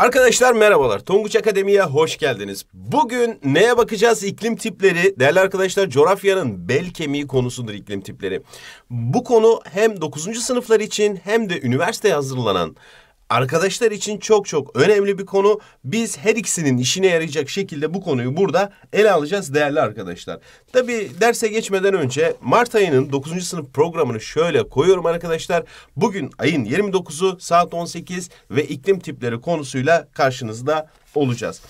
Arkadaşlar merhabalar. Tonguç Akademi'ye hoş geldiniz. Bugün neye bakacağız? İklim tipleri. Değerli arkadaşlar coğrafyanın bel kemiği konusudur iklim tipleri. Bu konu hem 9. sınıflar için hem de üniversiteye hazırlanan arkadaşlar için çok çok önemli bir konu. Biz her ikisinin işine yarayacak şekilde bu konuyu burada ele alacağız değerli arkadaşlar. Tabi derse geçmeden önce Mart ayının 9. sınıf programını şöyle koyuyorum arkadaşlar. Bugün ayın 29'u saat 18 ve iklim tipleri konusuyla karşınızda olacağız.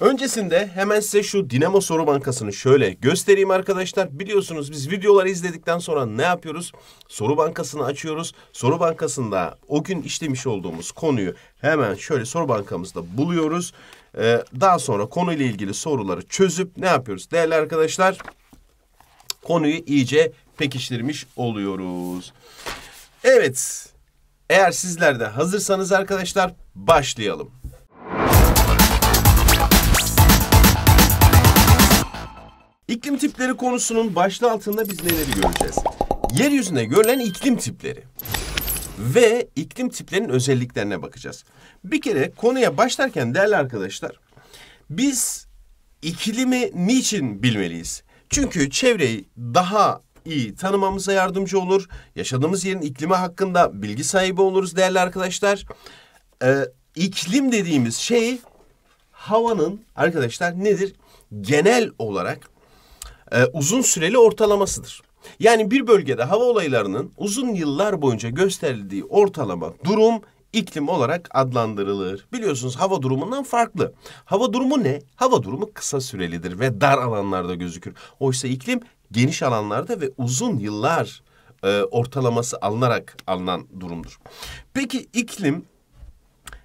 Öncesinde hemen size şu Dinamo Soru Bankası'nı şöyle göstereyim arkadaşlar. Biliyorsunuz biz videoları izledikten sonra ne yapıyoruz? Soru Bankası'nı açıyoruz. Soru Bankası'nda o gün işlemiş olduğumuz konuyu hemen şöyle soru bankamızda buluyoruz. Ee, daha sonra konuyla ilgili soruları çözüp ne yapıyoruz? Değerli arkadaşlar konuyu iyice pekiştirmiş oluyoruz. Evet eğer sizler de hazırsanız arkadaşlar başlayalım. İklim tipleri konusunun başlığı altında biz neleri göreceğiz? Yeryüzünde görülen iklim tipleri ve iklim tiplerinin özelliklerine bakacağız. Bir kere konuya başlarken değerli arkadaşlar biz iklimi niçin bilmeliyiz? Çünkü çevreyi daha iyi tanımamıza yardımcı olur. Yaşadığımız yerin iklimi hakkında bilgi sahibi oluruz değerli arkadaşlar. Ee, iklim dediğimiz şey havanın arkadaşlar nedir? Genel olarak e, uzun süreli ortalamasıdır. Yani bir bölgede hava olaylarının uzun yıllar boyunca gösterildiği ortalama durum iklim olarak adlandırılır. Biliyorsunuz hava durumundan farklı. Hava durumu ne? Hava durumu kısa sürelidir ve dar alanlarda gözükür. Oysa iklim geniş alanlarda ve uzun yıllar e, ortalaması alınarak alınan durumdur. Peki iklim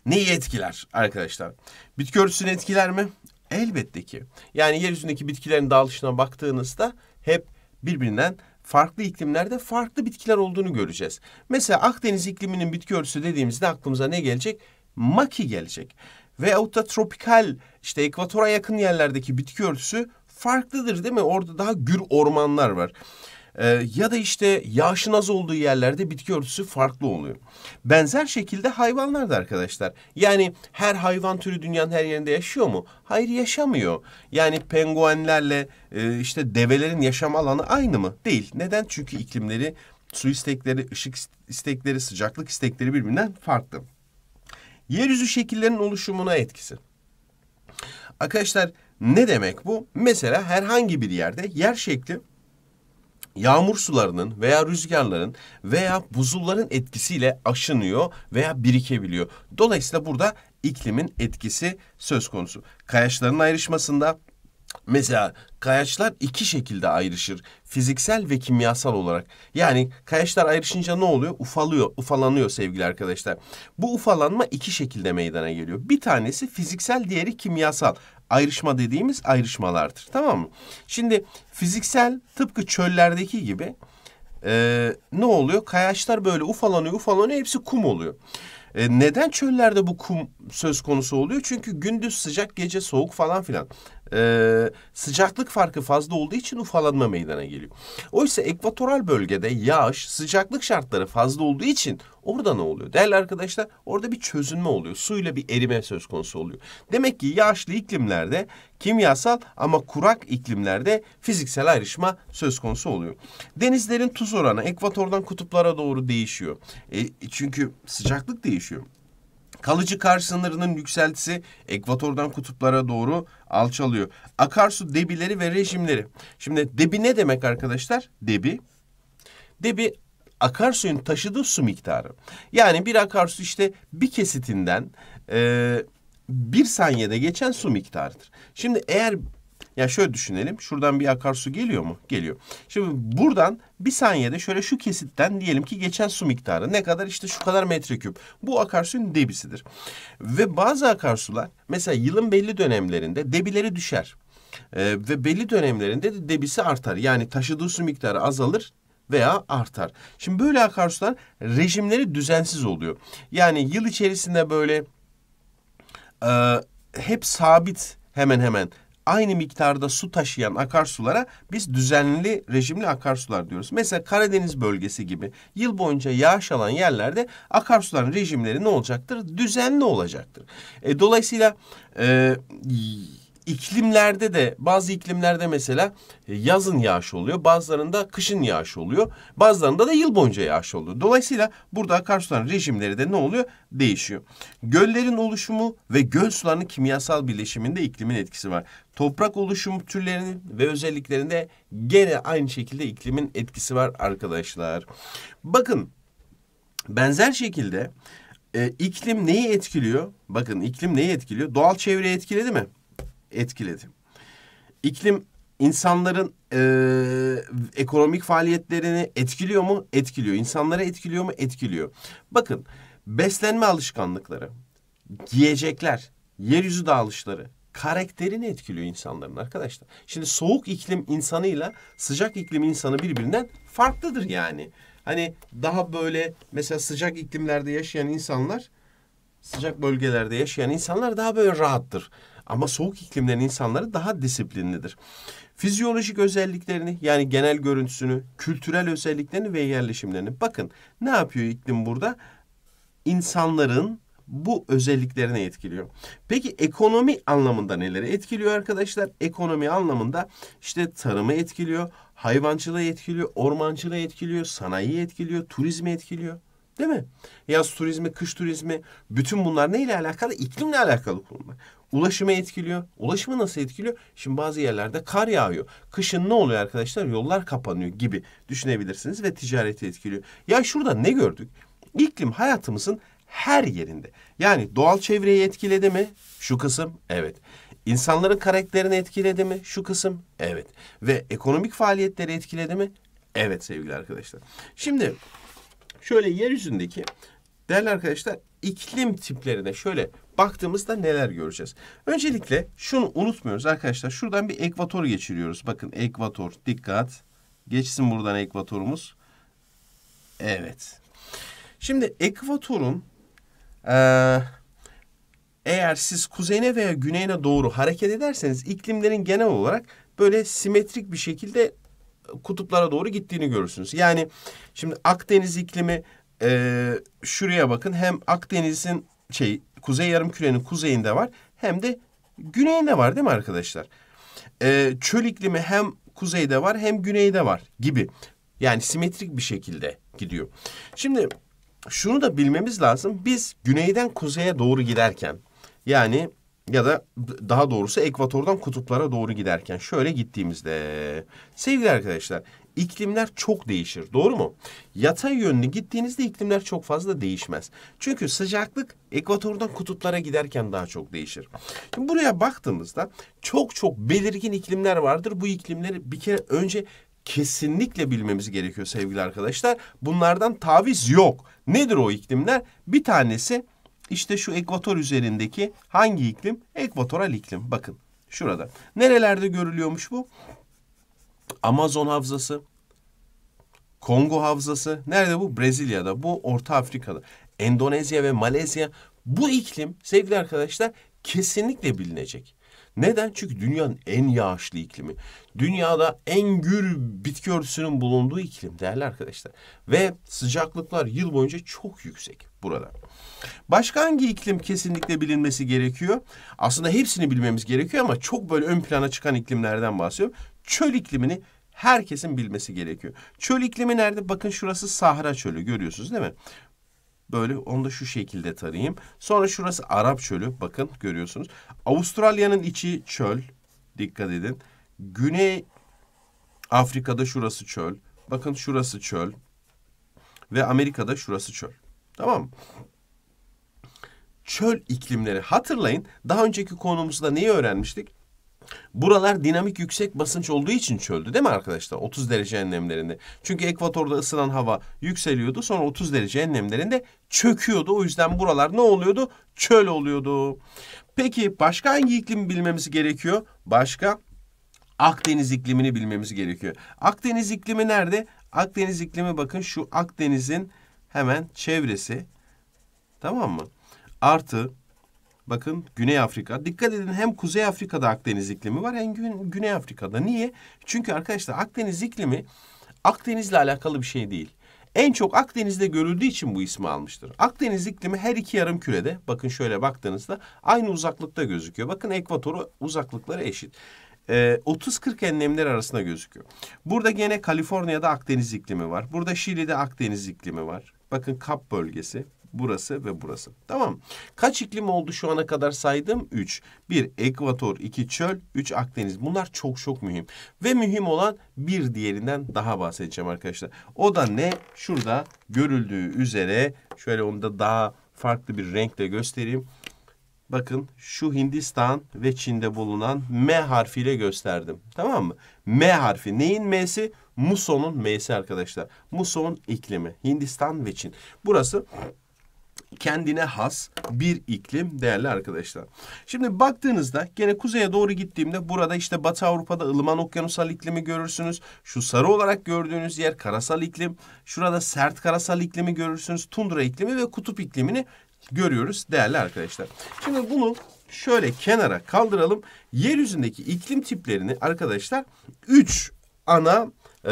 neyi etkiler arkadaşlar? Bitki örtüsünü etkiler mi? Elbette ki. Yani yeryüzündeki bitkilerin dağılışına baktığınızda hep birbirinden farklı iklimlerde farklı bitkiler olduğunu göreceğiz. Mesela Akdeniz ikliminin bitki örtüsü dediğimizde aklımıza ne gelecek? Maki gelecek. Veyahut da tropikal işte ekvatora yakın yerlerdeki bitki örtüsü farklıdır değil mi? Orada daha gür ormanlar var. Ee, ya da işte yağışın az olduğu yerlerde bitki örtüsü farklı oluyor. Benzer şekilde hayvanlar da arkadaşlar. Yani her hayvan türü dünyanın her yerinde yaşıyor mu? Hayır yaşamıyor. Yani penguenlerle e, işte develerin yaşam alanı aynı mı? Değil. Neden? Çünkü iklimleri, su istekleri, ışık istekleri, sıcaklık istekleri birbirinden farklı. Yeryüzü şekillerinin oluşumuna etkisi. Arkadaşlar ne demek bu? Mesela herhangi bir yerde yer şekli yağmur sularının veya rüzgarların veya buzulların etkisiyle aşınıyor veya birikebiliyor. Dolayısıyla burada iklimin etkisi söz konusu. Kayaçların ayrışmasında Mesela kayaçlar iki şekilde ayrışır. Fiziksel ve kimyasal olarak. Yani kayaçlar ayrışınca ne oluyor? Ufalıyor, ufalanıyor sevgili arkadaşlar. Bu ufalanma iki şekilde meydana geliyor. Bir tanesi fiziksel, diğeri kimyasal. Ayrışma dediğimiz ayrışmalardır. Tamam mı? Şimdi fiziksel tıpkı çöllerdeki gibi ee, ne oluyor? Kayaçlar böyle ufalanıyor, ufalanıyor. Hepsi kum oluyor. E, neden çöllerde bu kum söz konusu oluyor? Çünkü gündüz sıcak, gece soğuk falan filan e, sıcaklık farkı fazla olduğu için ufalanma meydana geliyor. Oysa ekvatoral bölgede yağış sıcaklık şartları fazla olduğu için orada ne oluyor? Değerli arkadaşlar orada bir çözünme oluyor. Suyla bir erime söz konusu oluyor. Demek ki yağışlı iklimlerde kimyasal ama kurak iklimlerde fiziksel ayrışma söz konusu oluyor. Denizlerin tuz oranı ekvatordan kutuplara doğru değişiyor. E, çünkü sıcaklık değişiyor. Kalıcı kar sınırının yükseltisi ekvatordan kutuplara doğru alçalıyor. Akarsu debileri ve rejimleri. Şimdi debi ne demek arkadaşlar? Debi. Debi akarsuyun taşıdığı su miktarı. Yani bir akarsu işte bir kesitinden e, bir saniyede geçen su miktarıdır. Şimdi eğer ya şöyle düşünelim. Şuradan bir akarsu geliyor mu? Geliyor. Şimdi buradan bir saniyede şöyle şu kesitten diyelim ki geçen su miktarı ne kadar işte şu kadar metreküp. Bu akarsuyun debisidir. Ve bazı akarsular mesela yılın belli dönemlerinde debileri düşer. Ee, ve belli dönemlerinde de debisi artar. Yani taşıdığı su miktarı azalır, veya artar. Şimdi böyle akarsular rejimleri düzensiz oluyor. Yani yıl içerisinde böyle e, hep sabit hemen hemen aynı miktarda su taşıyan akarsulara biz düzenli rejimli akarsular diyoruz. Mesela Karadeniz bölgesi gibi yıl boyunca yağış alan yerlerde akarsuların rejimleri ne olacaktır? Düzenli olacaktır. E, dolayısıyla e, iklimlerde de bazı iklimlerde mesela e, yazın yağış oluyor. Bazılarında kışın yağış oluyor. Bazılarında da yıl boyunca yağış oluyor. Dolayısıyla burada akarsuların rejimleri de ne oluyor? Değişiyor. Göllerin oluşumu ve göl sularının kimyasal birleşiminde iklimin etkisi var. Toprak oluşum türlerinin ve özelliklerinde gene aynı şekilde iklimin etkisi var arkadaşlar. Bakın benzer şekilde e, iklim neyi etkiliyor? Bakın iklim neyi etkiliyor? Doğal çevreyi etkiledi mi? etkiledi. İklim insanların e, ekonomik faaliyetlerini etkiliyor mu? Etkiliyor. İnsanları etkiliyor mu? Etkiliyor. Bakın beslenme alışkanlıkları, giyecekler, yeryüzü dağılışları karakterini etkiliyor insanların arkadaşlar. Şimdi soğuk iklim insanıyla sıcak iklim insanı birbirinden farklıdır yani. Hani daha böyle mesela sıcak iklimlerde yaşayan insanlar sıcak bölgelerde yaşayan insanlar daha böyle rahattır. Ama soğuk iklimlerin insanları daha disiplinlidir. Fizyolojik özelliklerini yani genel görüntüsünü, kültürel özelliklerini ve yerleşimlerini bakın ne yapıyor iklim burada? İnsanların bu özelliklerine etkiliyor. Peki ekonomi anlamında neleri etkiliyor arkadaşlar? Ekonomi anlamında işte tarımı etkiliyor, hayvancılığı etkiliyor, ormancılığı etkiliyor, sanayiyi etkiliyor, turizmi etkiliyor. Değil mi? Yaz turizmi, kış turizmi bütün bunlar neyle alakalı? İklimle alakalı kurumlar. Ulaşımı etkiliyor. Ulaşımı nasıl etkiliyor? Şimdi bazı yerlerde kar yağıyor. Kışın ne oluyor arkadaşlar? Yollar kapanıyor gibi düşünebilirsiniz ve ticareti etkiliyor. Ya şurada ne gördük? İklim hayatımızın her yerinde. Yani doğal çevreyi etkiledi mi? Şu kısım evet. İnsanların karakterini etkiledi mi? Şu kısım evet. Ve ekonomik faaliyetleri etkiledi mi? Evet sevgili arkadaşlar. Şimdi Şöyle yeryüzündeki değerli arkadaşlar iklim tiplerine şöyle baktığımızda neler göreceğiz? Öncelikle şunu unutmuyoruz arkadaşlar. Şuradan bir ekvator geçiriyoruz. Bakın ekvator dikkat. Geçsin buradan ekvatorumuz. Evet. Şimdi ekvatorun eğer siz kuzeyine veya güneyine doğru hareket ederseniz iklimlerin genel olarak böyle simetrik bir şekilde kutuplara doğru gittiğini görürsünüz. Yani şimdi Akdeniz iklimi e, şuraya bakın hem Akdeniz'in şey kuzey yarım kürenin kuzeyinde var hem de güneyinde var değil mi arkadaşlar? E, çöl iklimi hem kuzeyde var hem güneyde var gibi. Yani simetrik bir şekilde gidiyor. Şimdi şunu da bilmemiz lazım. Biz güneyden kuzeye doğru giderken yani ya da daha doğrusu ekvatordan kutuplara doğru giderken şöyle gittiğimizde sevgili arkadaşlar iklimler çok değişir. Doğru mu? Yatay yönlü gittiğinizde iklimler çok fazla değişmez. Çünkü sıcaklık ekvatordan kutuplara giderken daha çok değişir. Şimdi buraya baktığımızda çok çok belirgin iklimler vardır. Bu iklimleri bir kere önce kesinlikle bilmemiz gerekiyor sevgili arkadaşlar. Bunlardan taviz yok. Nedir o iklimler? Bir tanesi işte şu ekvator üzerindeki hangi iklim? Ekvatoral iklim. Bakın şurada. Nerelerde görülüyormuş bu? Amazon havzası, Kongo havzası. Nerede bu? Brezilya'da. Bu Orta Afrika'da. Endonezya ve Malezya. Bu iklim sevgili arkadaşlar kesinlikle bilinecek. Neden? Çünkü dünyanın en yağışlı iklimi. Dünyada en gür bitki örtüsünün bulunduğu iklim değerli arkadaşlar. Ve sıcaklıklar yıl boyunca çok yüksek burada. Başka hangi iklim kesinlikle bilinmesi gerekiyor? Aslında hepsini bilmemiz gerekiyor ama çok böyle ön plana çıkan iklimlerden bahsediyorum. Çöl iklimini herkesin bilmesi gerekiyor. Çöl iklimi nerede? Bakın şurası Sahra Çölü görüyorsunuz değil mi? Böyle onu da şu şekilde tarayayım. Sonra şurası Arap Çölü. Bakın görüyorsunuz. Avustralya'nın içi çöl. Dikkat edin. Güney Afrika'da şurası çöl. Bakın şurası çöl. Ve Amerika'da şurası çöl. Tamam Çöl iklimleri. Hatırlayın daha önceki konumuzda neyi öğrenmiştik? Buralar dinamik yüksek basınç olduğu için çöldü değil mi arkadaşlar? 30 derece enlemlerinde. Çünkü ekvatorda ısınan hava yükseliyordu. Sonra 30 derece enlemlerinde çöküyordu. O yüzden buralar ne oluyordu? Çöl oluyordu. Peki başka hangi iklimi bilmemiz gerekiyor? Başka Akdeniz iklimini bilmemiz gerekiyor. Akdeniz iklimi nerede? Akdeniz iklimi bakın şu Akdeniz'in hemen çevresi. Tamam mı? Artı bakın Güney Afrika. Dikkat edin hem Kuzey Afrika'da Akdeniz iklimi var hem Güney Afrika'da. Niye? Çünkü arkadaşlar Akdeniz iklimi Akdeniz'le alakalı bir şey değil. En çok Akdeniz'de görüldüğü için bu ismi almıştır. Akdeniz iklimi her iki yarım kürede bakın şöyle baktığınızda aynı uzaklıkta gözüküyor. Bakın ekvatoru uzaklıkları eşit. Ee, 30-40 enlemler arasında gözüküyor. Burada gene Kaliforniya'da Akdeniz iklimi var. Burada Şili'de Akdeniz iklimi var. Bakın kap bölgesi burası ve burası. Tamam. Kaç iklim oldu şu ana kadar saydım? 3. 1 ekvator, 2 çöl, 3 Akdeniz. Bunlar çok çok mühim. Ve mühim olan bir diğerinden daha bahsedeceğim arkadaşlar. O da ne? Şurada görüldüğü üzere şöyle onu da daha farklı bir renkle göstereyim bakın şu Hindistan ve Çin'de bulunan M harfiyle gösterdim. Tamam mı? M harfi. Neyin M'si? Muson'un M'si arkadaşlar. Muson iklimi. Hindistan ve Çin. Burası kendine has bir iklim değerli arkadaşlar. Şimdi baktığınızda gene kuzeye doğru gittiğimde burada işte Batı Avrupa'da ılıman okyanusal iklimi görürsünüz. Şu sarı olarak gördüğünüz yer karasal iklim. Şurada sert karasal iklimi görürsünüz. Tundra iklimi ve kutup iklimini görüyoruz değerli arkadaşlar. Şimdi bunu şöyle kenara kaldıralım. Yeryüzündeki iklim tiplerini arkadaşlar 3 ana e,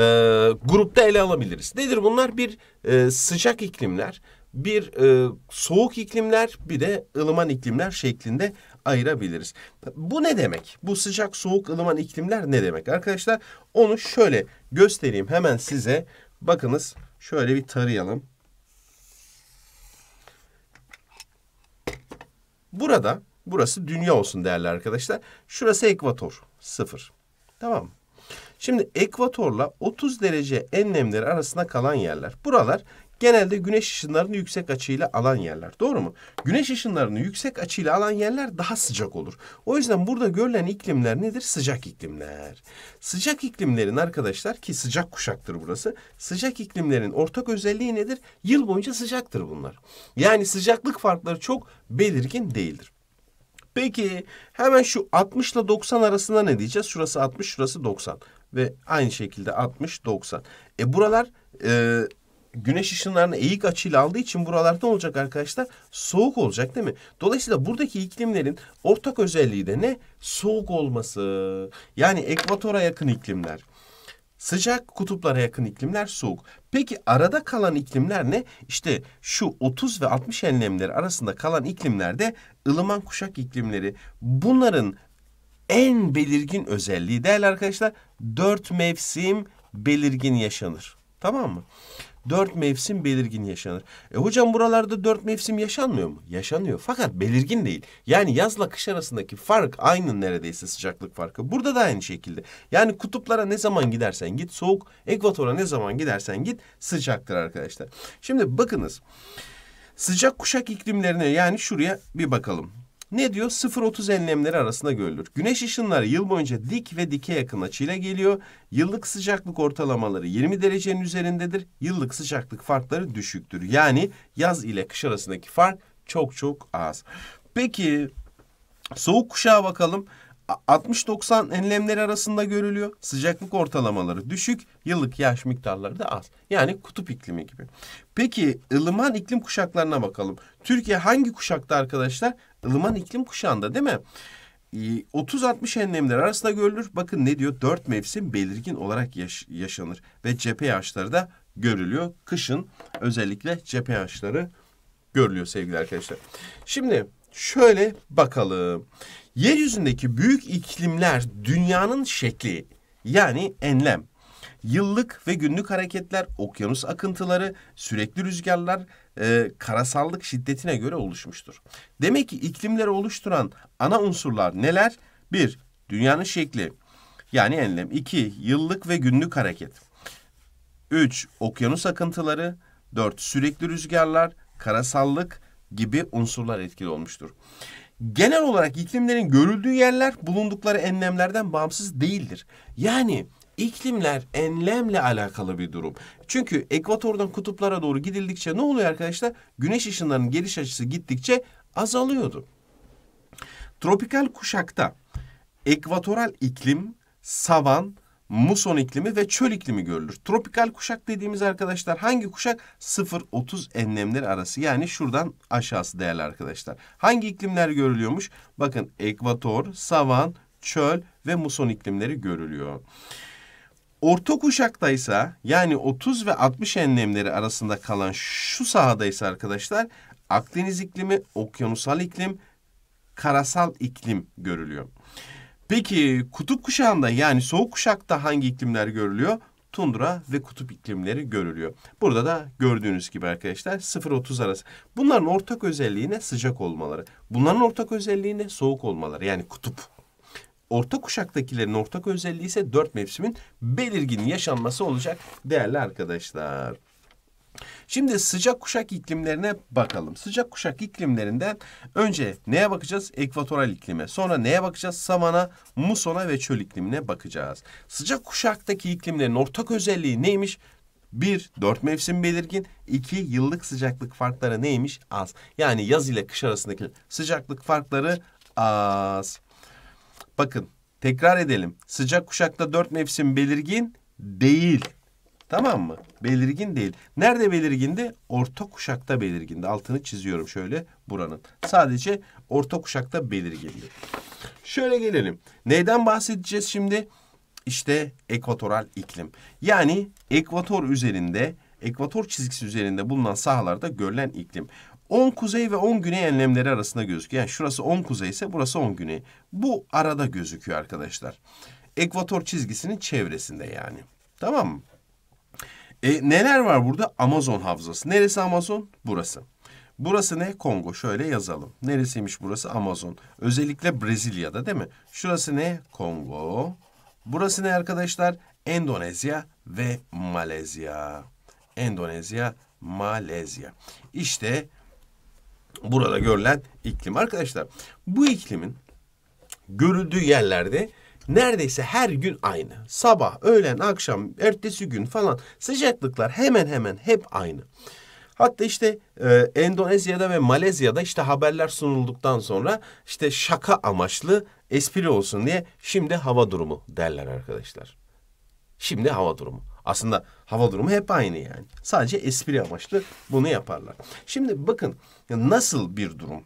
grupta ele alabiliriz. Nedir bunlar? Bir e, sıcak iklimler, bir e, soğuk iklimler, bir de ılıman iklimler şeklinde ayırabiliriz. Bu ne demek? Bu sıcak, soğuk, ılıman iklimler ne demek arkadaşlar? Onu şöyle göstereyim hemen size. Bakınız şöyle bir tarayalım. Burada burası dünya olsun değerli arkadaşlar. Şurası ekvator sıfır. Tamam mı? Şimdi ekvatorla 30 derece enlemleri arasında kalan yerler. Buralar genelde güneş ışınlarını yüksek açıyla alan yerler. Doğru mu? Güneş ışınlarını yüksek açıyla alan yerler daha sıcak olur. O yüzden burada görülen iklimler nedir? Sıcak iklimler. Sıcak iklimlerin arkadaşlar ki sıcak kuşaktır burası. Sıcak iklimlerin ortak özelliği nedir? Yıl boyunca sıcaktır bunlar. Yani sıcaklık farkları çok belirgin değildir. Peki hemen şu 60 ile 90 arasında ne diyeceğiz? Şurası 60, şurası 90 ve aynı şekilde 60, 90. E buralar e, güneş ışınlarını eğik açıyla aldığı için buralarda ne olacak arkadaşlar? Soğuk olacak değil mi? Dolayısıyla buradaki iklimlerin ortak özelliği de ne? Soğuk olması. Yani ekvatora yakın iklimler. Sıcak kutuplara yakın iklimler soğuk. Peki arada kalan iklimler ne? İşte şu 30 ve 60 enlemleri arasında kalan iklimlerde ılıman kuşak iklimleri. Bunların en belirgin özelliği değerli arkadaşlar dört mevsim belirgin yaşanır. Tamam mı? dört mevsim belirgin yaşanır. E hocam buralarda dört mevsim yaşanmıyor mu? Yaşanıyor fakat belirgin değil. Yani yazla kış arasındaki fark aynı neredeyse sıcaklık farkı. Burada da aynı şekilde. Yani kutuplara ne zaman gidersen git soğuk, ekvatora ne zaman gidersen git sıcaktır arkadaşlar. Şimdi bakınız sıcak kuşak iklimlerine yani şuraya bir bakalım. Ne diyor? 0-30 enlemleri arasında görülür. Güneş ışınları yıl boyunca dik ve dike yakın açıyla geliyor. Yıllık sıcaklık ortalamaları 20 derecenin üzerindedir. Yıllık sıcaklık farkları düşüktür. Yani yaz ile kış arasındaki fark çok çok az. Peki soğuk kuşağa bakalım. 60-90 enlemleri arasında görülüyor. Sıcaklık ortalamaları düşük, yıllık yağış miktarları da az. Yani kutup iklimi gibi. Peki ılıman iklim kuşaklarına bakalım. Türkiye hangi kuşakta arkadaşlar? ılıman iklim kuşağında değil mi? 30-60 enlemler arasında görülür. Bakın ne diyor? Dört mevsim belirgin olarak yaş- yaşanır ve cephe ağaçları da görülüyor. Kışın özellikle cephe ağaçları görülüyor sevgili arkadaşlar. Şimdi şöyle bakalım. Yeryüzündeki büyük iklimler dünyanın şekli yani enlem. Yıllık ve günlük hareketler, okyanus akıntıları, sürekli rüzgarlar, e, karasallık şiddetine göre oluşmuştur. Demek ki iklimleri oluşturan ana unsurlar neler? Bir, dünyanın şekli yani enlem. İki, yıllık ve günlük hareket. Üç, okyanus akıntıları. Dört, sürekli rüzgarlar, karasallık gibi unsurlar etkili olmuştur. Genel olarak iklimlerin görüldüğü yerler bulundukları enlemlerden bağımsız değildir. Yani İklimler enlemle alakalı bir durum. Çünkü ekvatordan kutuplara doğru gidildikçe ne oluyor arkadaşlar? Güneş ışınlarının geliş açısı gittikçe azalıyordu. Tropikal kuşakta ekvatoral iklim, savan, muson iklimi ve çöl iklimi görülür. Tropikal kuşak dediğimiz arkadaşlar hangi kuşak? 0-30 enlemleri arası yani şuradan aşağısı değerli arkadaşlar. Hangi iklimler görülüyormuş? Bakın ekvator, savan, çöl ve muson iklimleri görülüyor. Orta kuşaktaysa yani 30 ve 60 enlemleri arasında kalan şu sahadaysa arkadaşlar Akdeniz iklimi, okyanusal iklim, karasal iklim görülüyor. Peki kutup kuşağında yani soğuk kuşakta hangi iklimler görülüyor? Tundra ve kutup iklimleri görülüyor. Burada da gördüğünüz gibi arkadaşlar 0-30 arası. Bunların ortak özelliğine Sıcak olmaları. Bunların ortak özelliğine Soğuk olmaları. Yani kutup Orta kuşaktakilerin ortak özelliği ise dört mevsimin belirgin yaşanması olacak değerli arkadaşlar. Şimdi sıcak kuşak iklimlerine bakalım. Sıcak kuşak iklimlerinden önce neye bakacağız? Ekvatoral iklime. Sonra neye bakacağız? Savana, musona ve çöl iklimine bakacağız. Sıcak kuşaktaki iklimlerin ortak özelliği neymiş? Bir, dört mevsim belirgin. İki, yıllık sıcaklık farkları neymiş? Az. Yani yaz ile kış arasındaki sıcaklık farkları az. Bakın tekrar edelim. Sıcak kuşakta dört mevsim belirgin değil. Tamam mı? Belirgin değil. Nerede belirgindi? Orta kuşakta belirgindi. Altını çiziyorum şöyle buranın. Sadece orta kuşakta belirgindi. Şöyle gelelim. Neyden bahsedeceğiz şimdi? İşte ekvatoral iklim. Yani ekvator üzerinde, ekvator çizgisi üzerinde bulunan sahalarda görülen iklim. 10 kuzey ve 10 güney enlemleri arasında gözüküyor. Yani şurası 10 kuzey ise burası 10 güney. Bu arada gözüküyor arkadaşlar. Ekvator çizgisinin çevresinde yani. Tamam mı? E, neler var burada? Amazon havzası. Neresi Amazon? Burası. Burası ne? Kongo. Şöyle yazalım. Neresiymiş burası? Amazon. Özellikle Brezilya'da değil mi? Şurası ne? Kongo. Burası ne arkadaşlar? Endonezya ve Malezya. Endonezya, Malezya. İşte bu burada görülen iklim. Arkadaşlar bu iklimin görüldüğü yerlerde neredeyse her gün aynı. Sabah, öğlen, akşam, ertesi gün falan sıcaklıklar hemen hemen hep aynı. Hatta işte e, Endonezya'da ve Malezya'da işte haberler sunulduktan sonra işte şaka amaçlı espri olsun diye şimdi hava durumu derler arkadaşlar. Şimdi hava durumu. Aslında hava durumu hep aynı yani. Sadece espri amaçlı bunu yaparlar. Şimdi bakın nasıl bir durum?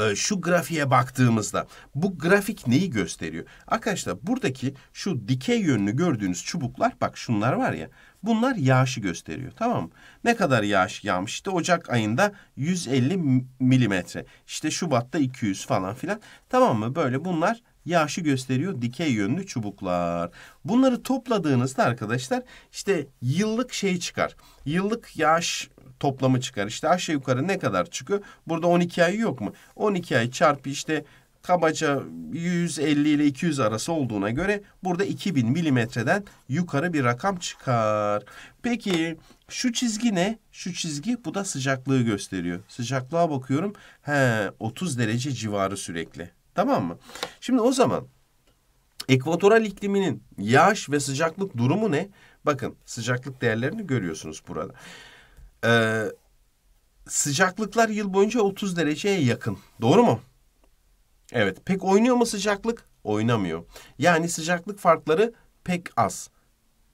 Ee, şu grafiğe baktığımızda bu grafik neyi gösteriyor? Arkadaşlar buradaki şu dikey yönünü gördüğünüz çubuklar bak şunlar var ya bunlar yağışı gösteriyor tamam mı? Ne kadar yağış yağmış? İşte Ocak ayında 150 milimetre işte Şubat'ta 200 falan filan tamam mı? Böyle bunlar yağışı gösteriyor dikey yönlü çubuklar. Bunları topladığınızda arkadaşlar işte yıllık şey çıkar. Yıllık yağış toplamı çıkar. İşte aşağı yukarı ne kadar çıkıyor? Burada 12 ay yok mu? 12 ay çarpı işte kabaca 150 ile 200 arası olduğuna göre burada 2000 milimetreden yukarı bir rakam çıkar. Peki şu çizgi ne? Şu çizgi bu da sıcaklığı gösteriyor. Sıcaklığa bakıyorum. He 30 derece civarı sürekli. Tamam mı? Şimdi o zaman ekvatoral ikliminin yağış ve sıcaklık durumu ne? Bakın sıcaklık değerlerini görüyorsunuz burada. Ee, sıcaklıklar yıl boyunca 30 dereceye yakın. Doğru mu? Evet. Pek oynuyor mu sıcaklık? Oynamıyor. Yani sıcaklık farkları pek az.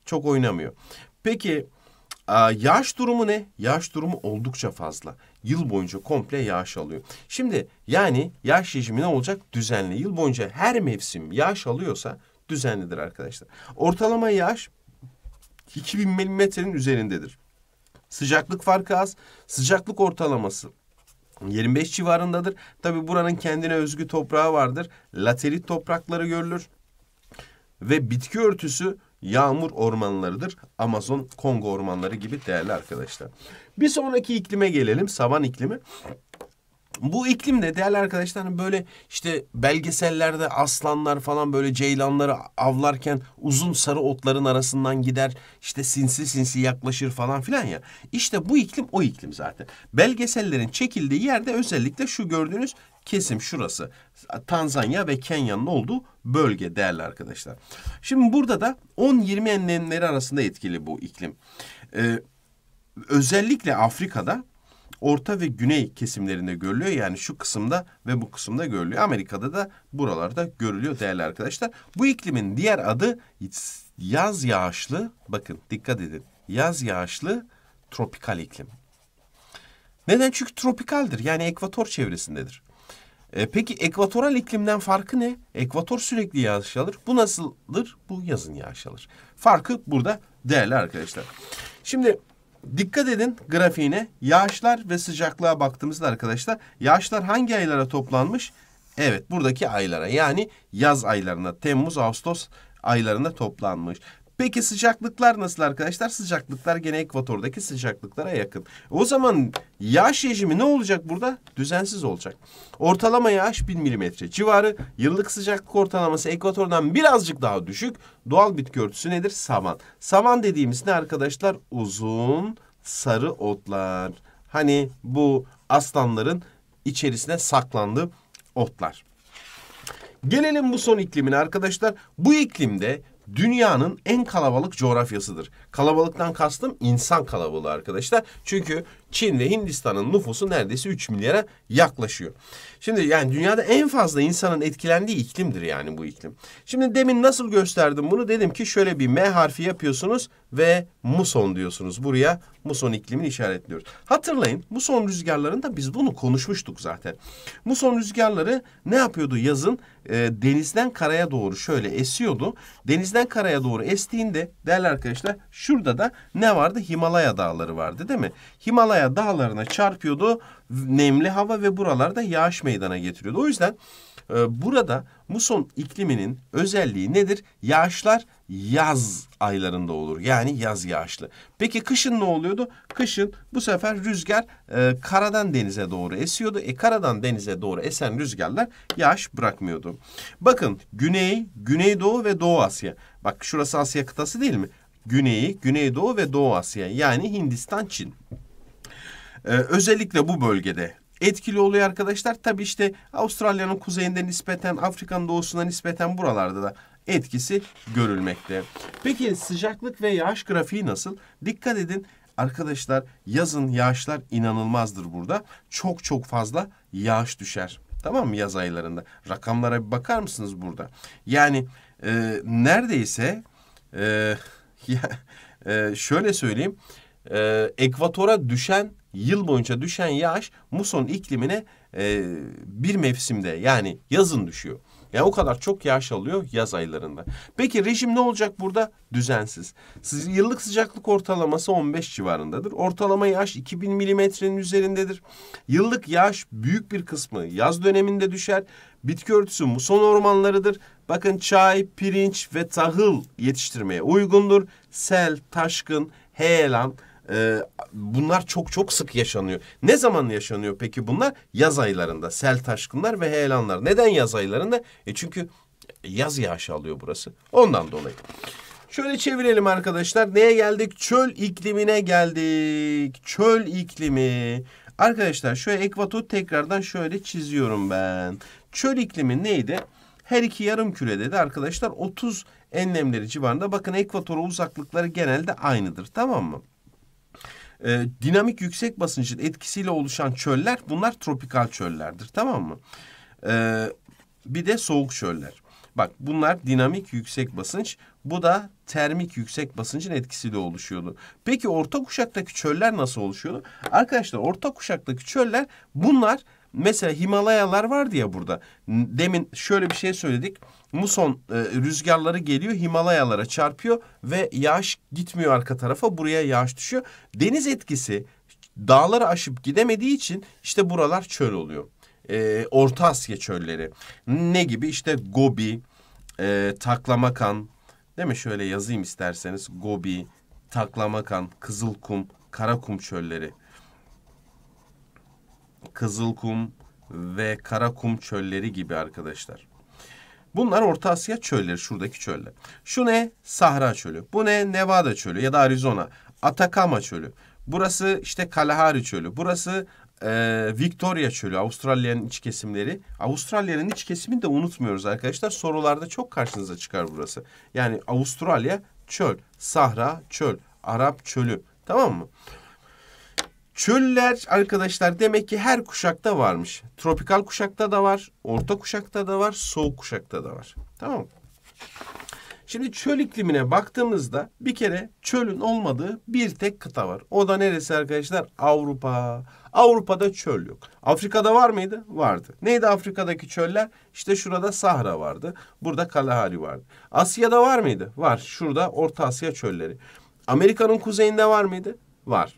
Çok oynamıyor. Peki yağış durumu ne? Yağış durumu oldukça fazla yıl boyunca komple yağış alıyor. Şimdi yani yağış rejimi ne olacak? Düzenli. Yıl boyunca her mevsim yağış alıyorsa düzenlidir arkadaşlar. Ortalama yağış 2000 milimetrenin üzerindedir. Sıcaklık farkı az. Sıcaklık ortalaması 25 civarındadır. Tabi buranın kendine özgü toprağı vardır. Laterit toprakları görülür. Ve bitki örtüsü yağmur ormanlarıdır. Amazon Kongo ormanları gibi değerli arkadaşlar. Bir sonraki iklime gelelim. Savan iklimi. Bu iklimde değerli arkadaşlar hani böyle işte belgesellerde aslanlar falan böyle ceylanları avlarken uzun sarı otların arasından gider işte sinsi sinsi yaklaşır falan filan ya. İşte bu iklim o iklim zaten. Belgesellerin çekildiği yerde özellikle şu gördüğünüz kesim şurası. Tanzanya ve Kenya'nın olduğu bölge değerli arkadaşlar. Şimdi burada da 10-20 enlemleri arasında etkili bu iklim. Ee, özellikle Afrika'da orta ve güney kesimlerinde görülüyor. Yani şu kısımda ve bu kısımda görülüyor. Amerika'da da buralarda görülüyor değerli arkadaşlar. Bu iklimin diğer adı yaz yağışlı. Bakın dikkat edin. Yaz yağışlı tropikal iklim. Neden? Çünkü tropikaldir. Yani ekvator çevresindedir. E, peki ekvatoral iklimden farkı ne? Ekvator sürekli yağış alır. Bu nasıldır? Bu yazın yağış alır. Farkı burada değerli arkadaşlar. Şimdi dikkat edin grafiğine. Yağışlar ve sıcaklığa baktığımızda arkadaşlar yağışlar hangi aylara toplanmış? Evet buradaki aylara yani yaz aylarına Temmuz, Ağustos aylarında toplanmış. Peki sıcaklıklar nasıl arkadaşlar? Sıcaklıklar gene ekvatordaki sıcaklıklara yakın. O zaman yağış rejimi ne olacak burada? Düzensiz olacak. Ortalama yağış 1000 milimetre civarı. Yıllık sıcaklık ortalaması ekvatordan birazcık daha düşük. Doğal bitki örtüsü nedir? Saman. Saman dediğimiz ne arkadaşlar? Uzun sarı otlar. Hani bu aslanların içerisine saklandı otlar. Gelelim bu son iklimine arkadaşlar. Bu iklimde dünyanın en kalabalık coğrafyasıdır. Kalabalıktan kastım insan kalabalığı arkadaşlar. Çünkü Çin ve Hindistan'ın nüfusu neredeyse 3 milyara yaklaşıyor. Şimdi yani dünyada en fazla insanın etkilendiği iklimdir yani bu iklim. Şimdi demin nasıl gösterdim bunu? Dedim ki şöyle bir M harfi yapıyorsunuz ve muson diyorsunuz. Buraya muson iklimini işaretliyoruz. Hatırlayın muson rüzgarlarında biz bunu konuşmuştuk zaten. Muson rüzgarları ne yapıyordu yazın? E, denizden karaya doğru şöyle esiyordu. Denizden karaya doğru estiğinde değerli arkadaşlar Şurada da ne vardı? Himalaya dağları vardı değil mi? Himalaya dağlarına çarpıyordu nemli hava ve buralarda yağış meydana getiriyordu. O yüzden e, burada muson ikliminin özelliği nedir? Yağışlar yaz aylarında olur. Yani yaz yağışlı. Peki kışın ne oluyordu? Kışın bu sefer rüzgar e, karadan denize doğru esiyordu. E karadan denize doğru esen rüzgarlar yağış bırakmıyordu. Bakın güney, güneydoğu ve doğu Asya. Bak şurası Asya kıtası değil mi? güneyi, Güneydoğu ve Doğu Asya yani Hindistan, Çin. Ee, özellikle bu bölgede etkili oluyor arkadaşlar. Tabii işte Avustralya'nın kuzeyinde nispeten, Afrika'nın doğusuna nispeten buralarda da etkisi görülmekte. Peki sıcaklık ve yağış grafiği nasıl? Dikkat edin arkadaşlar yazın yağışlar inanılmazdır burada. Çok çok fazla yağış düşer. Tamam mı yaz aylarında? Rakamlara bir bakar mısınız burada? Yani e, neredeyse e, E, şöyle söyleyeyim. E, ekvatora düşen yıl boyunca düşen yağış muson iklimine e, bir mevsimde yani yazın düşüyor. Yani o kadar çok yağış alıyor yaz aylarında. Peki rejim ne olacak burada? Düzensiz. Siz, yıllık sıcaklık ortalaması 15 civarındadır. Ortalama yağış 2000 milimetrenin üzerindedir. Yıllık yağış büyük bir kısmı yaz döneminde düşer. Bitki örtüsü muson ormanlarıdır. Bakın çay, pirinç ve tahıl yetiştirmeye uygundur. Sel, taşkın, heyelan e, bunlar çok çok sık yaşanıyor. Ne zaman yaşanıyor peki bunlar? Yaz aylarında sel taşkınlar ve heyelanlar. Neden yaz aylarında? E çünkü yaz yağış alıyor burası. Ondan dolayı. Şöyle çevirelim arkadaşlar. Neye geldik? Çöl iklimine geldik. Çöl iklimi. Arkadaşlar şöyle ekvator tekrardan şöyle çiziyorum ben. Çöl iklimi neydi? Her iki yarım kürede de arkadaşlar 30 enlemleri civarında. Bakın ekvatora uzaklıkları genelde aynıdır. Tamam mı? Ee, dinamik yüksek basıncın etkisiyle oluşan çöller bunlar tropikal çöllerdir. Tamam mı? Ee, bir de soğuk çöller. Bak bunlar dinamik yüksek basınç. Bu da termik yüksek basıncın etkisiyle oluşuyordu. Peki orta kuşaktaki çöller nasıl oluşuyordu? Arkadaşlar orta kuşaktaki çöller bunlar Mesela Himalayalar vardı ya burada. Demin şöyle bir şey söyledik. Muson e, rüzgarları geliyor Himalayalara çarpıyor ve yağış gitmiyor arka tarafa buraya yağış düşüyor. Deniz etkisi dağları aşıp gidemediği için işte buralar çöl oluyor. E, Orta Asya çölleri. Ne gibi işte Gobi, e, Taklamakan değil mi şöyle yazayım isterseniz Gobi, Taklamakan, Kızılkum, Karakum çölleri. Kızılkum ve Karakum çölleri gibi arkadaşlar. Bunlar Orta Asya çölleri, şuradaki çöller. Şu ne? Sahra çölü. Bu ne? Nevada çölü ya da Arizona. Atakama çölü. Burası işte Kalahari çölü. Burası e, Victoria çölü. Avustralya'nın iç kesimleri. Avustralya'nın iç kesimini de unutmuyoruz arkadaşlar. Sorularda çok karşınıza çıkar burası. Yani Avustralya çöl, Sahra çöl, Arap çölü. Tamam mı? Çöller arkadaşlar demek ki her kuşakta varmış. Tropikal kuşakta da var, orta kuşakta da var, soğuk kuşakta da var. Tamam Şimdi çöl iklimine baktığımızda bir kere çölün olmadığı bir tek kıta var. O da neresi arkadaşlar? Avrupa. Avrupa'da çöl yok. Afrika'da var mıydı? Vardı. Neydi Afrika'daki çöller? İşte şurada Sahra vardı. Burada Kalahari vardı. Asya'da var mıydı? Var. Şurada Orta Asya çölleri. Amerika'nın kuzeyinde var mıydı? Var.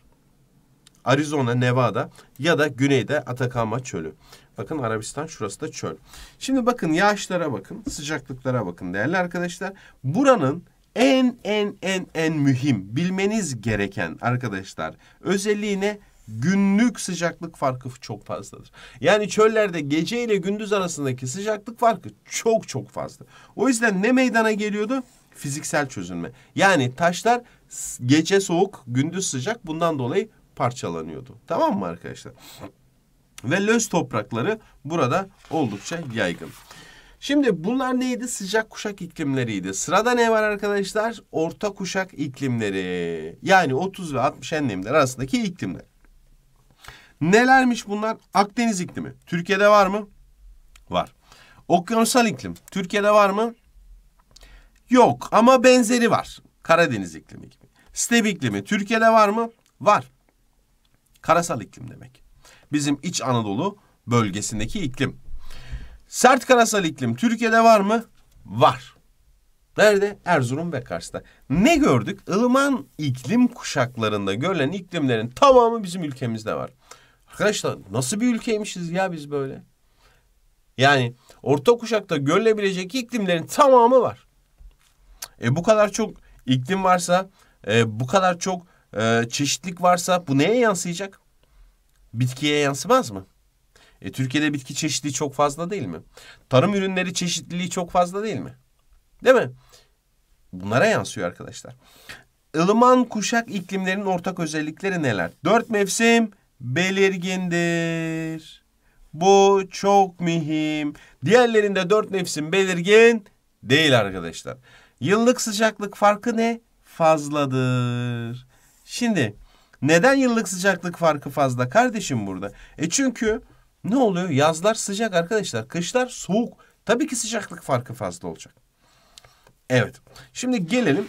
Arizona, Nevada ya da güneyde Atakama çölü. Bakın Arabistan şurası da çöl. Şimdi bakın yağışlara bakın, sıcaklıklara bakın değerli arkadaşlar. Buranın en en en en mühim bilmeniz gereken arkadaşlar özelliğine günlük sıcaklık farkı çok fazladır. Yani çöllerde gece ile gündüz arasındaki sıcaklık farkı çok çok fazla. O yüzden ne meydana geliyordu? Fiziksel çözünme. Yani taşlar gece soğuk, gündüz sıcak. Bundan dolayı parçalanıyordu. Tamam mı arkadaşlar? Ve löz toprakları burada oldukça yaygın. Şimdi bunlar neydi? Sıcak kuşak iklimleriydi. Sırada ne var arkadaşlar? Orta kuşak iklimleri. Yani 30 ve 60 enlemler arasındaki iklimler. Nelermiş bunlar? Akdeniz iklimi. Türkiye'de var mı? Var. Okyanusal iklim. Türkiye'de var mı? Yok ama benzeri var. Karadeniz iklimi gibi. Step iklimi Türkiye'de var mı? Var. Karasal iklim demek. Bizim iç Anadolu bölgesindeki iklim. Sert karasal iklim Türkiye'de var mı? Var. Nerede? Erzurum ve Kars'ta. Ne gördük? Ilıman iklim kuşaklarında görülen iklimlerin tamamı bizim ülkemizde var. Arkadaşlar nasıl bir ülkeymişiz ya biz böyle? Yani orta kuşakta görülebilecek iklimlerin tamamı var. E bu kadar çok iklim varsa, e, bu kadar çok e, çeşitlik varsa bu neye yansıyacak? Bitkiye yansımaz mı? E, Türkiye'de bitki çeşitliği çok fazla değil mi? Tarım ürünleri çeşitliliği çok fazla değil mi? Değil mi? Bunlara yansıyor arkadaşlar. Ilıman kuşak iklimlerinin ortak özellikleri neler? Dört mevsim belirgindir. Bu çok mühim. Diğerlerinde dört mevsim belirgin değil arkadaşlar. Yıllık sıcaklık farkı ne? Fazladır. Şimdi neden yıllık sıcaklık farkı fazla kardeşim burada? E çünkü ne oluyor? Yazlar sıcak arkadaşlar. Kışlar soğuk. Tabii ki sıcaklık farkı fazla olacak. Evet. Şimdi gelelim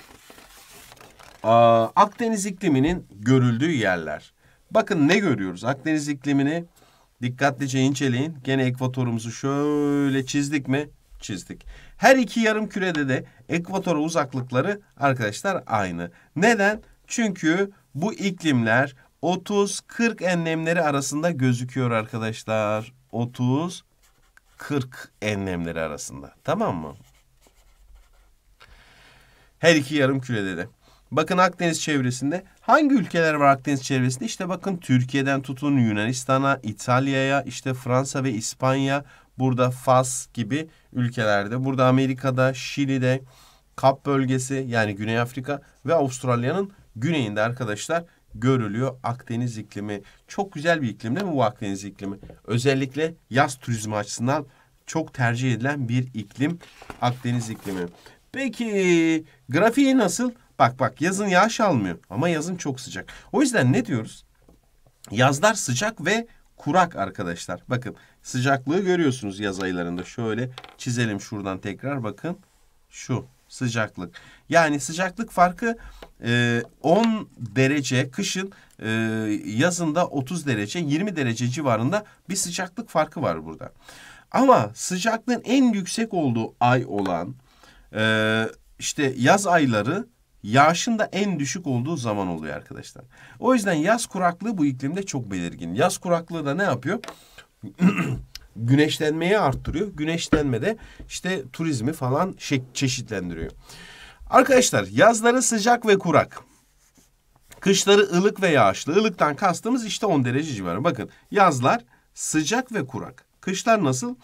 Aa, Akdeniz ikliminin görüldüğü yerler. Bakın ne görüyoruz? Akdeniz iklimini dikkatlice inceleyin. Gene ekvatorumuzu şöyle çizdik mi? Çizdik. Her iki yarım kürede de ekvatora uzaklıkları arkadaşlar aynı. Neden? Çünkü bu iklimler 30-40 enlemleri arasında gözüküyor arkadaşlar. 30-40 enlemleri arasında. Tamam mı? Her iki yarım kürede de. Bakın Akdeniz çevresinde hangi ülkeler var Akdeniz çevresinde? İşte bakın Türkiye'den tutun Yunanistan'a, İtalya'ya, işte Fransa ve İspanya, burada Fas gibi ülkelerde, burada Amerika'da, Şili'de, Kap bölgesi yani Güney Afrika ve Avustralya'nın güneyinde arkadaşlar görülüyor Akdeniz iklimi. Çok güzel bir iklim değil mi bu Akdeniz iklimi? Özellikle yaz turizmi açısından çok tercih edilen bir iklim Akdeniz iklimi. Peki grafiği nasıl? Bak bak yazın yağış almıyor ama yazın çok sıcak. O yüzden ne diyoruz? Yazlar sıcak ve kurak arkadaşlar. Bakın sıcaklığı görüyorsunuz yaz aylarında. Şöyle çizelim şuradan tekrar bakın. Şu sıcaklık. Yani sıcaklık farkı e, 10 derece kışın e, yazında 30 derece 20 derece civarında bir sıcaklık farkı var burada. Ama sıcaklığın en yüksek olduğu ay olan e, işte yaz ayları yağışın da en düşük olduğu zaman oluyor arkadaşlar. O yüzden yaz kuraklığı bu iklimde çok belirgin. Yaz kuraklığı da ne yapıyor? güneşlenmeyi arttırıyor. Güneşlenme de işte turizmi falan çeşitlendiriyor. Arkadaşlar yazları sıcak ve kurak. Kışları ılık ve yağışlı. Ilıktan kastımız işte 10 derece civarı. Bakın yazlar sıcak ve kurak. Kışlar nasıl?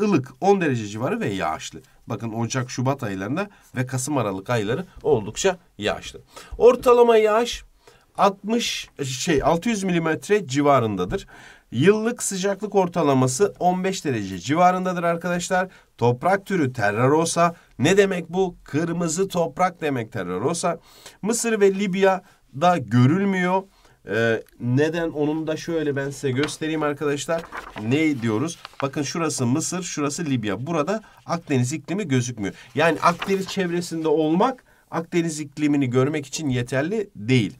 Ilık 10 derece civarı ve yağışlı. Bakın Ocak, Şubat aylarında ve Kasım Aralık ayları oldukça yağışlı. Ortalama yağış 60 şey 600 milimetre civarındadır. Yıllık sıcaklık ortalaması 15 derece civarındadır arkadaşlar. Toprak türü terrarosa. Ne demek bu? Kırmızı toprak demek terrarosa. Mısır ve Libya'da görülmüyor. Ee, neden? Onun da şöyle ben size göstereyim arkadaşlar. Ne diyoruz? Bakın şurası Mısır, şurası Libya. Burada Akdeniz iklimi gözükmüyor. Yani Akdeniz çevresinde olmak Akdeniz iklimini görmek için yeterli değil.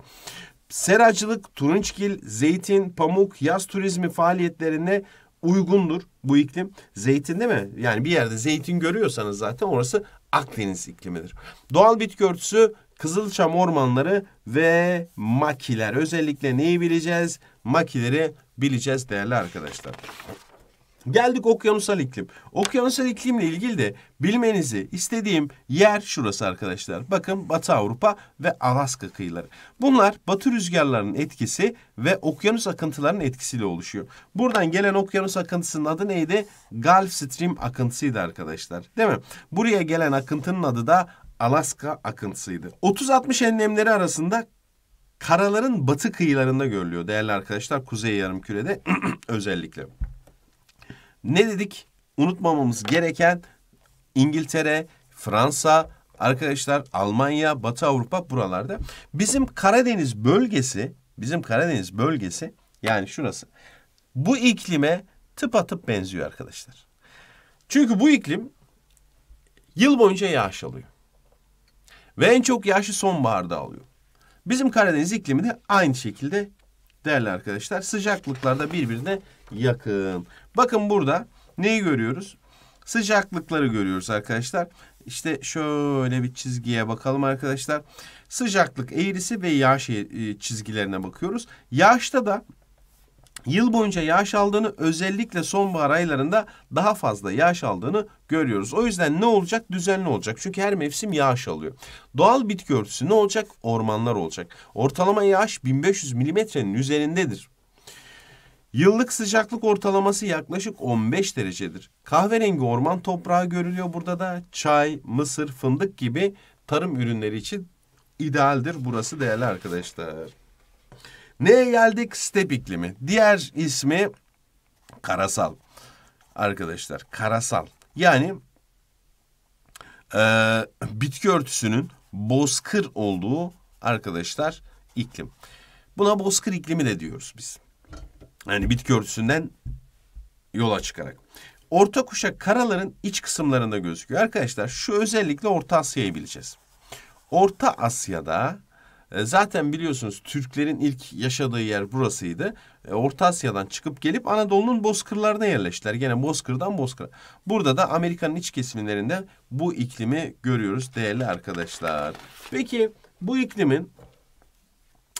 Seracılık, turunçgil, zeytin, pamuk, yaz turizmi faaliyetlerine uygundur bu iklim. Zeytin değil mi? Yani bir yerde zeytin görüyorsanız zaten orası Akdeniz iklimidir. Doğal bitki örtüsü Kızılçam ormanları ve makiler. Özellikle neyi bileceğiz? Makileri bileceğiz değerli arkadaşlar. Geldik okyanusal iklim. Okyanusal iklimle ilgili de bilmenizi istediğim yer şurası arkadaşlar. Bakın Batı Avrupa ve Alaska kıyıları. Bunlar batı rüzgarlarının etkisi ve okyanus akıntılarının etkisiyle oluşuyor. Buradan gelen okyanus akıntısının adı neydi? Gulf Stream akıntısıydı arkadaşlar. Değil mi? Buraya gelen akıntının adı da Alaska akıntısıydı. 30-60 enlemleri arasında karaların batı kıyılarında görülüyor değerli arkadaşlar. Kuzey Yarım Kürede özellikle. Ne dedik? Unutmamamız gereken İngiltere, Fransa, arkadaşlar Almanya, Batı Avrupa buralarda. Bizim Karadeniz bölgesi, bizim Karadeniz bölgesi yani şurası. Bu iklime tıpatıp benziyor arkadaşlar. Çünkü bu iklim yıl boyunca yağış alıyor. Ve en çok yağışı sonbaharda alıyor. Bizim Karadeniz iklimi de aynı şekilde değerli arkadaşlar. Sıcaklıklarda birbirine yakın. Bakın burada neyi görüyoruz? Sıcaklıkları görüyoruz arkadaşlar. İşte şöyle bir çizgiye bakalım arkadaşlar. Sıcaklık eğrisi ve yağış e, çizgilerine bakıyoruz. Yağışta da yıl boyunca yağış aldığını özellikle sonbahar aylarında daha fazla yağış aldığını görüyoruz. O yüzden ne olacak? Düzenli olacak. Çünkü her mevsim yağış alıyor. Doğal bitki örtüsü ne olacak? Ormanlar olacak. Ortalama yağış 1500 milimetrenin üzerindedir. Yıllık sıcaklık ortalaması yaklaşık 15 derecedir. Kahverengi orman toprağı görülüyor burada da. Çay, mısır, fındık gibi tarım ürünleri için idealdir burası değerli arkadaşlar. Neye geldik? Step iklimi. Diğer ismi karasal. Arkadaşlar karasal. Yani e, bitki örtüsünün bozkır olduğu arkadaşlar iklim. Buna bozkır iklimi de diyoruz biz. Yani bitki örtüsünden yola çıkarak. Orta kuşak karaların iç kısımlarında gözüküyor. Arkadaşlar şu özellikle Orta Asya'yı bileceğiz. Orta Asya'da e, zaten biliyorsunuz Türklerin ilk yaşadığı yer burasıydı. E, Orta Asya'dan çıkıp gelip Anadolu'nun bozkırlarına yerleştiler. Gene bozkırdan bozkıra. Burada da Amerika'nın iç kesimlerinde bu iklimi görüyoruz değerli arkadaşlar. Peki bu iklimin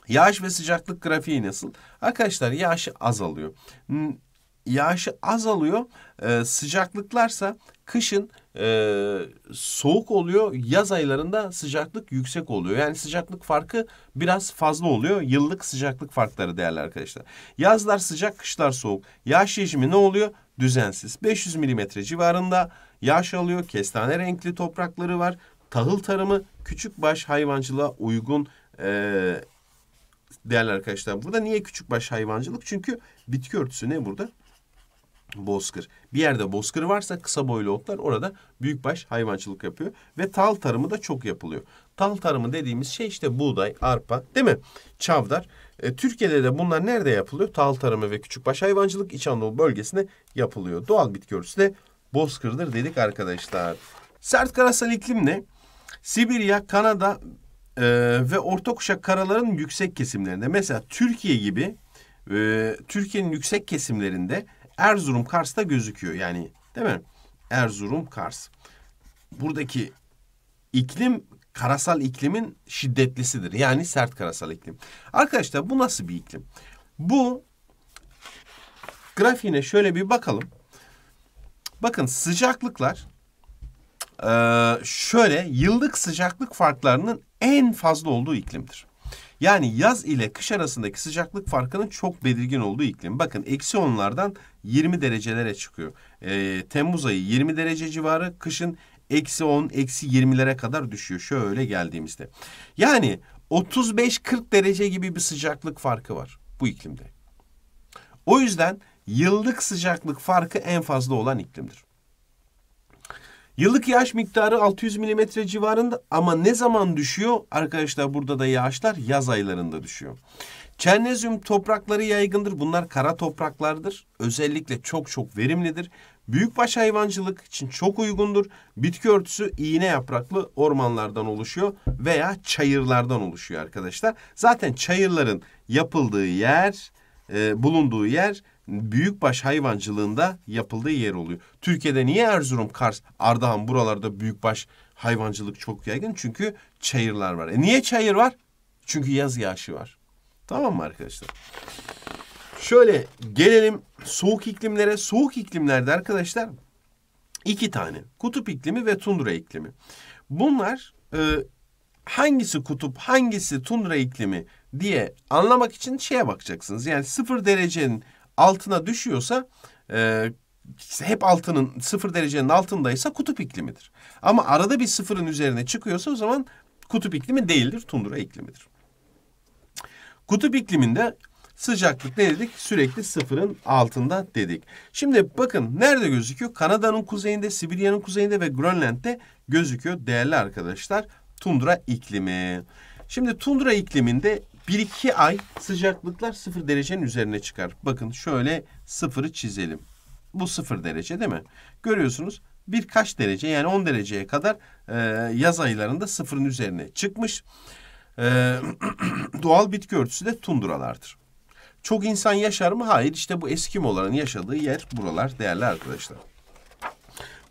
Yağış ve sıcaklık grafiği nasıl? Arkadaşlar yağış azalıyor. Yağışı azalıyor. Ee, sıcaklıklarsa kışın e, soğuk oluyor. Yaz aylarında sıcaklık yüksek oluyor. Yani sıcaklık farkı biraz fazla oluyor. Yıllık sıcaklık farkları değerli arkadaşlar. Yazlar sıcak, kışlar soğuk. Yağış rejimi ne oluyor? Düzensiz. 500 milimetre civarında yağış alıyor. Kestane renkli toprakları var. Tahıl tarımı küçük baş hayvancılığa uygun e, değerli arkadaşlar. Burada niye küçük baş hayvancılık? Çünkü bitki örtüsü ne burada? Bozkır. Bir yerde bozkır varsa kısa boylu otlar orada büyük baş hayvancılık yapıyor. Ve tal tarımı da çok yapılıyor. Tal tarımı dediğimiz şey işte buğday, arpa değil mi? Çavdar. E, Türkiye'de de bunlar nerede yapılıyor? Tal tarımı ve küçük baş hayvancılık İç Anadolu bölgesinde yapılıyor. Doğal bitki örtüsü de bozkırdır dedik arkadaşlar. Sert karasal iklim ne? Sibirya, Kanada e, ve orta kuşak karaların yüksek kesimlerinde mesela Türkiye gibi e, Türkiye'nin yüksek kesimlerinde Erzurum Kars'ta gözüküyor yani değil mi? Erzurum Kars. Buradaki iklim karasal iklimin şiddetlisidir. Yani sert karasal iklim. Arkadaşlar bu nasıl bir iklim? Bu grafiğine şöyle bir bakalım. Bakın sıcaklıklar e, şöyle yıllık sıcaklık farklarının en fazla olduğu iklimdir. Yani yaz ile kış arasındaki sıcaklık farkının çok belirgin olduğu iklim. Bakın eksi onlardan 20 derecelere çıkıyor. E, Temmuz ayı 20 derece civarı, kışın eksi 10, eksi 20'lere kadar düşüyor şöyle geldiğimizde. Yani 35-40 derece gibi bir sıcaklık farkı var bu iklimde. O yüzden yıllık sıcaklık farkı en fazla olan iklimdir. Yıllık yağış miktarı 600 mm civarında ama ne zaman düşüyor? Arkadaşlar burada da yağışlar yaz aylarında düşüyor. Çernezyum toprakları yaygındır. Bunlar kara topraklardır. Özellikle çok çok verimlidir. Büyükbaş hayvancılık için çok uygundur. Bitki örtüsü iğne yapraklı ormanlardan oluşuyor veya çayırlardan oluşuyor arkadaşlar. Zaten çayırların yapıldığı yer, e, bulunduğu yer büyükbaş hayvancılığında yapıldığı yer oluyor. Türkiye'de niye Erzurum, Kars, Ardahan buralarda büyükbaş hayvancılık çok yaygın? Çünkü çayırlar var. E niye çayır var? Çünkü yaz yağışı var. Tamam mı arkadaşlar? Şöyle gelelim soğuk iklimlere. Soğuk iklimlerde arkadaşlar iki tane. Kutup iklimi ve tundra iklimi. Bunlar e, hangisi kutup, hangisi tundra iklimi diye anlamak için şeye bakacaksınız. Yani sıfır derecenin altına düşüyorsa e, hep altının sıfır derecenin altındaysa kutup iklimidir. Ama arada bir sıfırın üzerine çıkıyorsa o zaman kutup iklimi değildir, tundura iklimidir. Kutup ikliminde sıcaklık ne dedik? Sürekli sıfırın altında dedik. Şimdi bakın nerede gözüküyor? Kanada'nın kuzeyinde, Sibirya'nın kuzeyinde ve Grönland'de gözüküyor değerli arkadaşlar. Tundra iklimi. Şimdi tundra ikliminde 1-2 ay sıcaklıklar 0 derecenin üzerine çıkar. Bakın şöyle 0'ı çizelim. Bu 0 derece değil mi? Görüyorsunuz birkaç derece yani 10 dereceye kadar e, yaz aylarında 0'ın üzerine çıkmış. E, doğal bitki örtüsü de tunduralardır. Çok insan yaşar mı? Hayır. İşte bu Eskimoların yaşadığı yer buralar değerli arkadaşlar.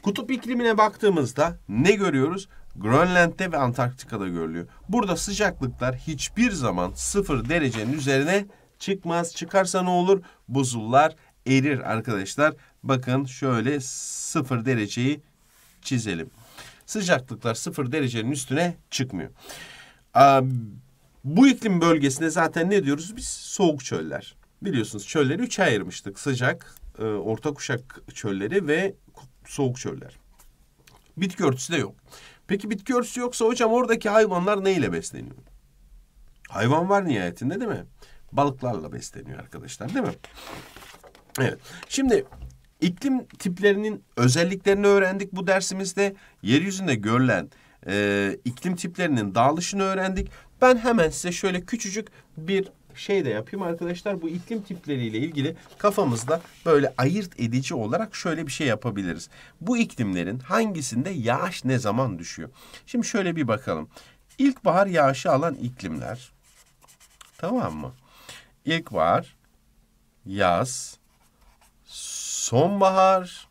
Kutup iklimine baktığımızda ne görüyoruz? Grönland'de ve Antarktika'da görülüyor. Burada sıcaklıklar hiçbir zaman sıfır derecenin üzerine çıkmaz. Çıkarsa ne olur? Buzullar erir arkadaşlar. Bakın şöyle sıfır dereceyi çizelim. Sıcaklıklar sıfır derecenin üstüne çıkmıyor. Bu iklim bölgesinde zaten ne diyoruz? Biz soğuk çöller. Biliyorsunuz çölleri üçe ayırmıştık. Sıcak, e, orta kuşak çölleri ve soğuk çöller. Bitki örtüsü de yok. Peki bitki örtüsü yoksa hocam oradaki hayvanlar neyle besleniyor? Hayvan var nihayetinde değil mi? Balıklarla besleniyor arkadaşlar değil mi? Evet. Şimdi iklim tiplerinin özelliklerini öğrendik bu dersimizde. Yeryüzünde görülen e, iklim tiplerinin dağılışını öğrendik. Ben hemen size şöyle küçücük bir şey de yapayım arkadaşlar. Bu iklim tipleriyle ilgili kafamızda böyle ayırt edici olarak şöyle bir şey yapabiliriz. Bu iklimlerin hangisinde yağış ne zaman düşüyor? Şimdi şöyle bir bakalım. İlkbahar yağışı alan iklimler. Tamam mı? İlkbahar, yaz, sonbahar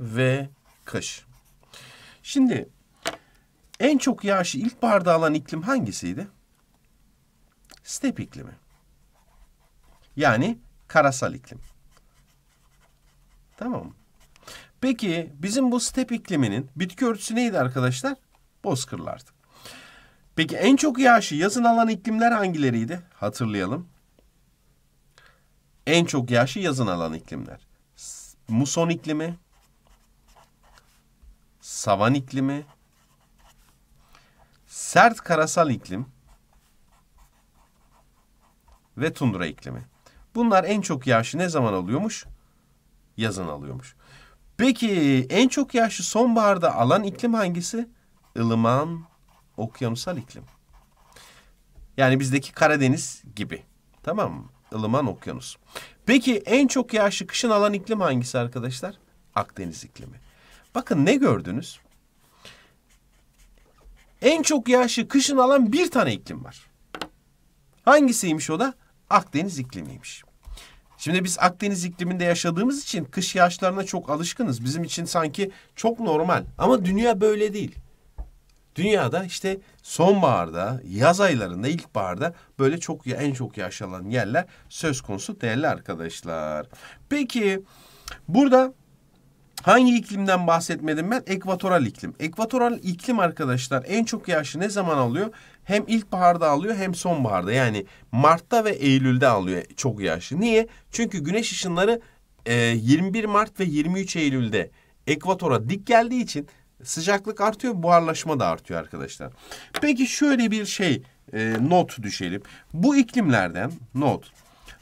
ve kış. Şimdi en çok yağışı ilkbaharda alan iklim hangisiydi? step iklimi. Yani karasal iklim. Tamam mı? Peki bizim bu step ikliminin bitki örtüsü neydi arkadaşlar? Bozkırlardı. Peki en çok yağışı yazın alan iklimler hangileriydi? Hatırlayalım. En çok yağışı yazın alan iklimler. Muson iklimi, savan iklimi, sert karasal iklim, ve tundra iklimi. Bunlar en çok yağışı ne zaman alıyormuş? Yazın alıyormuş. Peki en çok yağışı sonbaharda alan iklim hangisi? Ilıman okyanusal iklim. Yani bizdeki Karadeniz gibi. Tamam mı? Ilıman okyanus. Peki en çok yağışı kışın alan iklim hangisi arkadaşlar? Akdeniz iklimi. Bakın ne gördünüz? En çok yağışı kışın alan bir tane iklim var. Hangisiymiş o da? Akdeniz iklimiymiş. Şimdi biz Akdeniz ikliminde yaşadığımız için kış yağışlarına çok alışkınız. Bizim için sanki çok normal. Ama dünya böyle değil. Dünyada işte sonbaharda, yaz aylarında, ilkbaharda böyle çok en çok yağış alan yerler söz konusu değerli arkadaşlar. Peki burada Hangi iklimden bahsetmedim ben? Ekvatoral iklim. Ekvatoral iklim arkadaşlar en çok yağışı ne zaman alıyor? Hem ilkbaharda alıyor hem sonbaharda. Yani Mart'ta ve Eylül'de alıyor çok yağışı. Niye? Çünkü güneş ışınları e, 21 Mart ve 23 Eylül'de ekvatora dik geldiği için sıcaklık artıyor, buharlaşma da artıyor arkadaşlar. Peki şöyle bir şey e, not düşelim. Bu iklimlerden not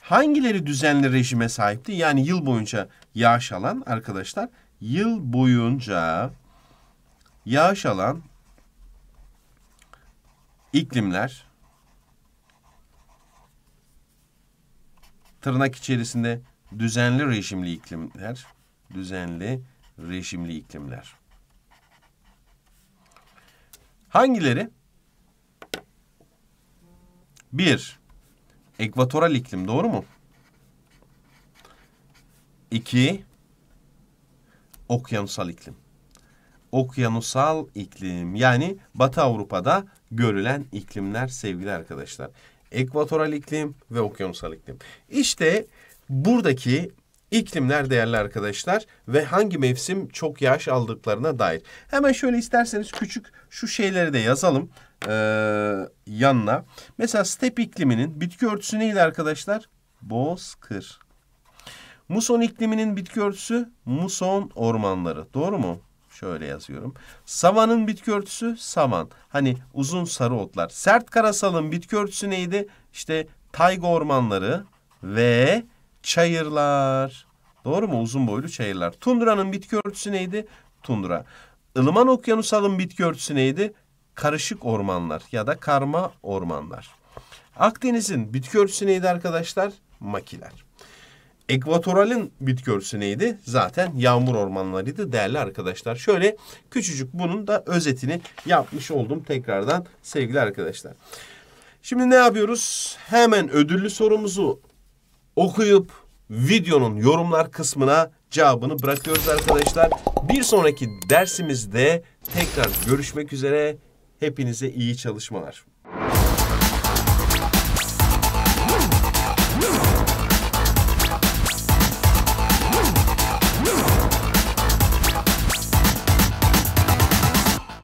hangileri düzenli rejime sahipti? Yani yıl boyunca yağış alan arkadaşlar yıl boyunca yağış alan iklimler tırnak içerisinde düzenli rejimli iklimler, düzenli rejimli iklimler. Hangileri? Bir, ekvatoral iklim doğru mu? İki, okyanusal iklim. Okyanusal iklim yani Batı Avrupa'da görülen iklimler sevgili arkadaşlar. Ekvatoral iklim ve okyanusal iklim. İşte buradaki iklimler değerli arkadaşlar ve hangi mevsim çok yağış aldıklarına dair. Hemen şöyle isterseniz küçük şu şeyleri de yazalım e, yanına. Mesela step ikliminin bitki örtüsü neydi arkadaşlar? Bozkır. Muson ikliminin bitki örtüsü muson ormanları. Doğru mu? Şöyle yazıyorum. Savanın bitki örtüsü savan. Hani uzun sarı otlar. Sert karasalın bitki örtüsü neydi? İşte tayga ormanları ve çayırlar. Doğru mu? Uzun boylu çayırlar. Tundra'nın bitki örtüsü neydi? Tundra. Ilıman okyanusalın bitki örtüsü neydi? Karışık ormanlar ya da karma ormanlar. Akdeniz'in bitki örtüsü neydi arkadaşlar? Makiler. Ekvatoralin bitki örtüsü neydi? Zaten yağmur ormanlarıydı değerli arkadaşlar. Şöyle küçücük bunun da özetini yapmış oldum tekrardan sevgili arkadaşlar. Şimdi ne yapıyoruz? Hemen ödüllü sorumuzu okuyup videonun yorumlar kısmına cevabını bırakıyoruz arkadaşlar. Bir sonraki dersimizde tekrar görüşmek üzere. Hepinize iyi çalışmalar.